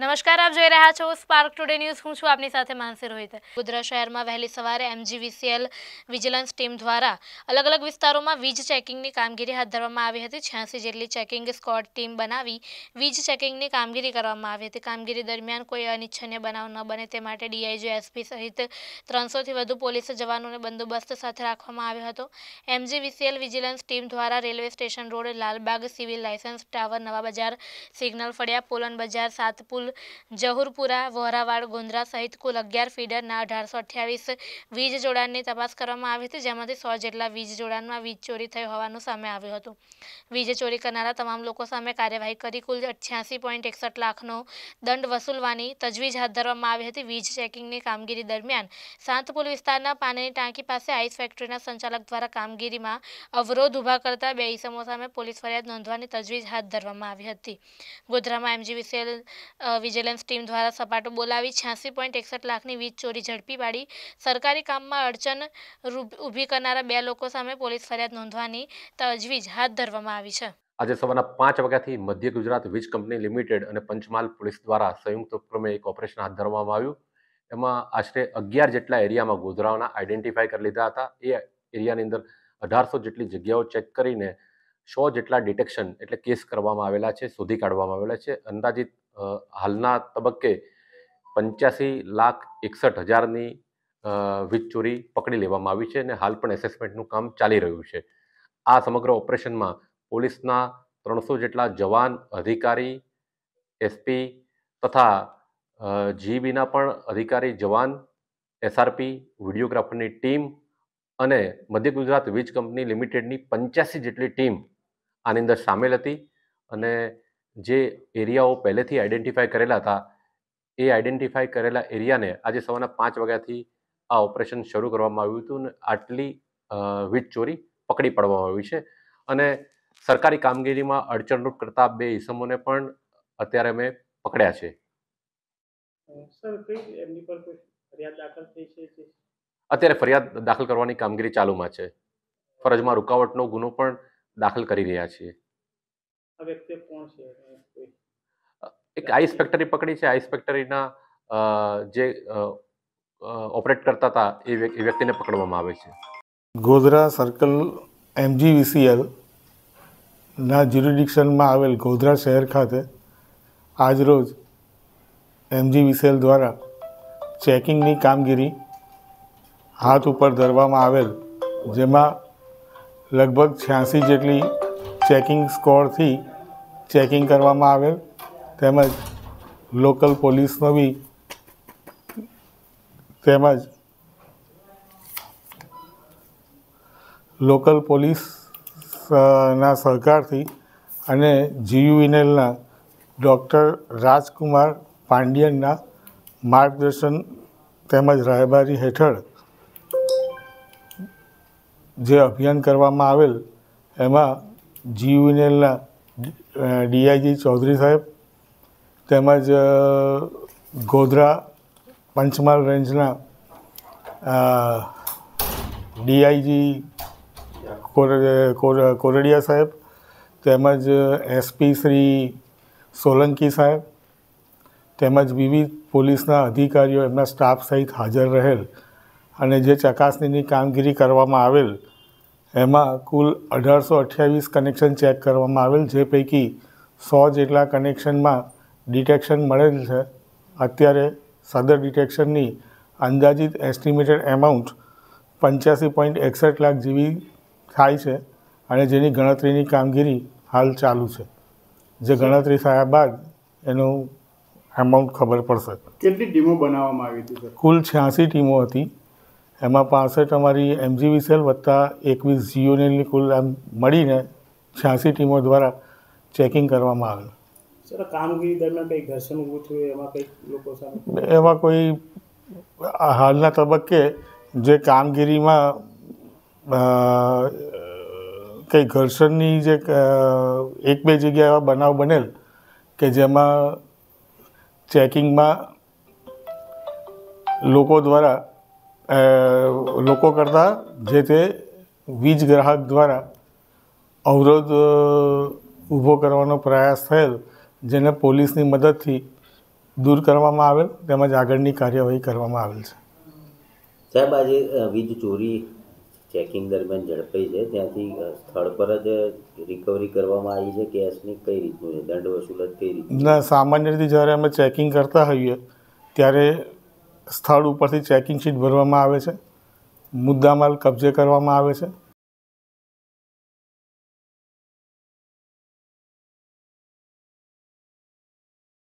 નમસ્કાર આપ જોઈ રહ્યા છો સ્પાર્ક ટુડે ન્યૂઝ હું છું આપની સાથે માનસી રોહિત ગોધરા શહેરમાં વહેલી સવારે એમજીવીસીએલ વિજિલન્સ ટીમ દ્વારા અલગ અલગ વિસ્તારોમાં વીજ ચેકિંગની કામગીરી હાથ ધરવામાં આવી હતી છ્યાસી જેટલી ચેકિંગ સ્કોડ ટીમ બનાવી વીજ ચેકિંગની કામગીરી કરવામાં આવી હતી કામગીરી દરમિયાન કોઈ અનિચ્છનીય બનાવ ન બને તે માટે ડીઆઈજી એસપી સહિત ત્રણસોથી વધુ પોલીસ જવાનોને બંદોબસ્ત સાથે રાખવામાં આવ્યો હતો એમજીવીસીએલ વિજિલન્સ ટીમ દ્વારા railway station road Lalbagh civil license tower Nava Bazar signal ફળિયા pollen બજાર સાતપુલ જહુરપુરા વોરાવાડ ગોંદ્રા સહિત કુલ અગિયાર ફીડરના અઢારસો અઠ્યાવીસ વીજ જોડાણની તપાસ કરવામાં આવી હતી જેમાંથી સો જેટલા વીજ જોડાણમાં વીજ ચોરી થઈ હોવાનું સામે આવ્યું હતું વીજ ચોરી કરનારા તમામ લોકો સામે કાર્યવાહી કરી કુલ અઠ્યાસી પોઈન્ટ એકસઠ લાખનો દંડ વસૂલવાની તજવીજ હાથ ધરવામાં આવી હતી વીજ ચેકિંગની કામગીરી દરમિયાન સાંતપુલ વિસ્તારના પાણીની ટાંકી પાસે આઈસ ફેક્ટરીના સંચાલક દ્વારા કામગીરીમાં અવરોધ ઊભા કરતા બે ઈસમો સામે પોલીસ ફરિયાદ નોંધવાની તજવીજ હાથ ધરવામાં આવી હતી ગોધરામાં એમજીવીસીએલ વિજિલન્સ ટીમ દ્વારા સપાટો બોલાવી છ્યાસી પોઈન્ટ એકસઠ લાખની વીજ ચોરી ઝડપી પાડી સરકારી કામમાં અડચણ ઊભી કરનારા બે લોકો સામે પોલીસ ફરિયાદ નોંધવાની તજવીજ હાથ ધરવામાં આવી છે આજે સવારના પાંચ વાગ્યાથી મધ્ય ગુજરાત વીજ કંપની લિમિટેડ અને પંચમહાલ પોલીસ દ્વારા સંયુક્ત ઉપક્રમે એક ઓપરેશન હાથ ધરવામાં આવ્યું એમાં આશરે અગિયાર જેટલા એરિયામાં ગોધરાઓના આઈડેન્ટિફાઈ કરી લીધા હતા એ એરિયાની અંદર અઢારસો જેટલી જગ્યાઓ ચેક કરીને સો જેટલા ડિટેક્શન એટલે કેસ કરવામાં આવેલા છે શોધી કાઢવામાં આવેલા છે અંદાજિત હાલના તબક્કે પંચ્યાસી લાખ એકસઠ હજારની વીજ ચોરી પકડી લેવામાં આવી છે અને હાલ પણ એસેસમેન્ટનું કામ ચાલી રહ્યું છે આ સમગ્ર ઓપરેશનમાં પોલીસના ત્રણસો જેટલા જવાન અધિકારી એસપી તથા જીબીના પણ અધિકારી જવાન એસઆરપી વિડીયોગ્રાફરની ટીમ અને મધ્ય ગુજરાત વીજ કંપની લિમિટેડની પંચ્યાસી જેટલી ટીમ આની અંદર સામેલ હતી અને જે એરિયાઓ પહેલેથી આઈડેન્ટિફાય કરેલા હતા એ આઈડેન્ટિફાય કરેલા એરિયાને આજે સવારના પાંચ વાગ્યાથી આ ઓપરેશન શરૂ કરવામાં આવ્યું હતું અને આટલી વીજ ચોરી પકડી પાડવામાં આવી છે અને સરકારી કામગીરીમાં અડચણરૂપ કરતા બે ઇસમોને પણ અત્યારે અમે પકડ્યા છે અત્યારે ફરિયાદ દાખલ કરવાની કામગીરી ચાલુમાં છે ફરજમાં રૂકાવટનો ગુનો પણ દાખલ કરી રહ્યા છીએ એક આઈસ ફેક્ટરી પકડી છે આઈસ ફેક્ટરીના જે ઓપરેટ કરતા હતા એ વ્યક્તિને પકડવામાં આવે છે ગોધરા સર્કલ એમજીવીસીએલ ના જ્યુરિડિક્શનમાં આવેલ ગોધરા શહેર ખાતે આજરોજ એમજીવીસીએલ દ્વારા ચેકિંગની કામગીરી હાથ ઉપર ધરવામાં આવેલ જેમાં લગભગ છ્યાસી જેટલી ચેકિંગ સ્કોરથી ચેકિંગ કરવામાં આવેલ તેમજ લોકલ પોલીસનો બી તેમજ લોકલ પોલીસના સહકારથી અને જીયુઇનેલના ડૉક્ટર રાજકુમાર પાંડિયનના માર્ગદર્શન તેમજ રાયબારી હેઠળ જે અભિયાન કરવામાં આવેલ એમાં જીયુએનએલના ડીઆઈજી ચૌધરી સાહેબ તેમજ ગોધરા પંચમહાલ રેન્જના ડીઆઈજી કોરડિયા સાહેબ તેમજ એસપી શ્રી સોલંકી સાહેબ તેમજ વિવિધ પોલીસના અધિકારીઓ એમના સ્ટાફ સહિત હાજર રહેલ અને જે ચકાસણીની કામગીરી કરવામાં આવેલ એમાં કુલ અઢારસો અઠ્યાવીસ કનેક્શન ચેક કરવામાં આવેલ જે પૈકી સો જેટલા કનેક્શનમાં ડિટેક્શન મળેલ છે અત્યારે સદર ડિટેક્શનની અંદાજિત એસ્ટિમેટેડ એમાઉન્ટ પંચ્યાસી પોઈન્ટ એકસઠ લાખ જેવી થાય છે અને જેની ગણતરીની કામગીરી હાલ ચાલુ છે જે ગણતરી થયા બાદ એનું એમાઉન્ટ ખબર પડશે કેટલી ટીમો બનાવવામાં આવી હતી કુલ છ્યાસી ટીમો હતી એમાં પાસઠ અમારી એમજીવી સેલ વત્તા એકવીસ જીઓની કુલ આમ મળીને છ્યાસી ટીમો દ્વારા ચેકિંગ કરવામાં આવેલ સર કામગીરી ઘર્ષણ ઊભું કોઈ હાલના તબક્કે જે કામગીરીમાં કંઈ ઘર્ષણની જે એક બે જગ્યા એવા બનાવ બનેલ કે જેમાં ચેકિંગમાં લોકો દ્વારા લોકો કરતાં જે તે વીજ ગ્રાહક દ્વારા અવરોધ ઊભો કરવાનો પ્રયાસ થયેલ જેને પોલીસની મદદથી દૂર કરવામાં આવેલ તેમજ આગળની કાર્યવાહી કરવામાં આવેલ છે સાહેબ આજે વીજ ચોરી ચેકિંગ દરમિયાન ઝડપાઈ છે ત્યાંથી સ્થળ પર જ રિકવરી કરવામાં આવી છે કેશની કઈ રીતનું છે દંડ વસૂલત કઈ રીતનું ના સામાન્ય રીતે જ્યારે અમે ચેકિંગ કરતા હોઈએ ત્યારે સ્થળ ઉપરથી ચેકિંગ શીટ ભરવામાં આવે છે મુદ્દામાલ કબજે કરવામાં આવે છે